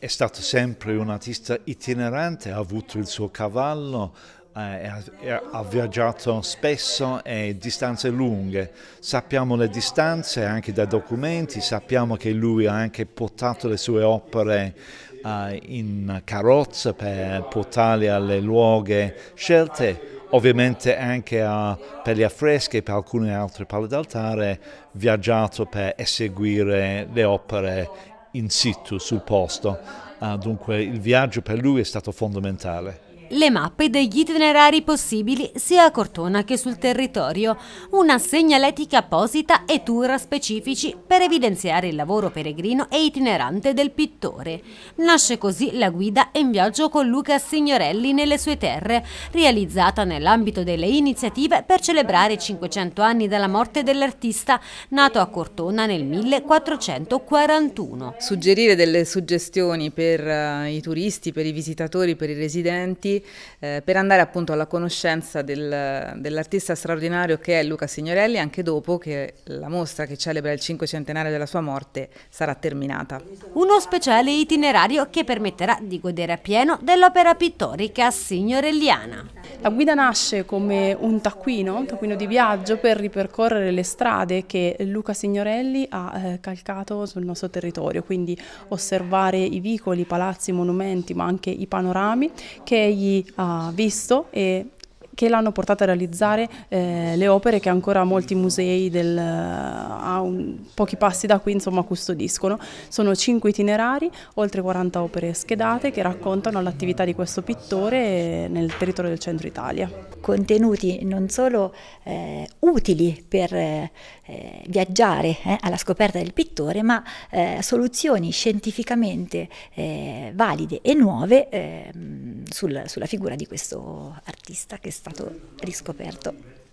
È stato sempre un artista itinerante, ha avuto il suo cavallo, eh, ha viaggiato spesso e distanze lunghe. Sappiamo le distanze anche dai documenti, sappiamo che lui ha anche portato le sue opere eh, in carrozza per portarle alle luoghi scelte ovviamente anche a, per gli affreschi e per alcune altre palle d'altare, viaggiato per eseguire le opere in situ sul posto, ah, dunque il viaggio per lui è stato fondamentale le mappe degli itinerari possibili sia a Cortona che sul territorio, una segnaletica apposita e tour specifici per evidenziare il lavoro peregrino e itinerante del pittore. Nasce così la guida in viaggio con Luca Signorelli nelle sue terre, realizzata nell'ambito delle iniziative per celebrare 500 anni dalla morte dell'artista, nato a Cortona nel 1441. Suggerire delle suggestioni per eh, i turisti, per i visitatori, per i residenti eh, per andare appunto alla conoscenza del, dell'artista straordinario che è Luca Signorelli anche dopo che la mostra che celebra il cinquecentenario della sua morte sarà terminata. Uno speciale itinerario che permetterà di godere appieno dell'opera pittorica signorelliana. La guida nasce come un taccuino, un taccuino di viaggio per ripercorrere le strade che Luca Signorelli ha eh, calcato sul nostro territorio, quindi osservare i vicoli, i palazzi, i monumenti, ma anche i panorami che egli chi ha visto e che l'hanno portata a realizzare eh, le opere che ancora molti musei del, eh, a un, pochi passi da qui insomma, custodiscono. Sono cinque itinerari, oltre 40 opere schedate che raccontano l'attività di questo pittore nel territorio del centro Italia. Contenuti non solo eh, utili per eh, eh viaggiare eh, alla scoperta del pittore, ma soluzioni scientificamente valide e nuove ehm, sul, sulla figura di questo artista che è stato riscoperto.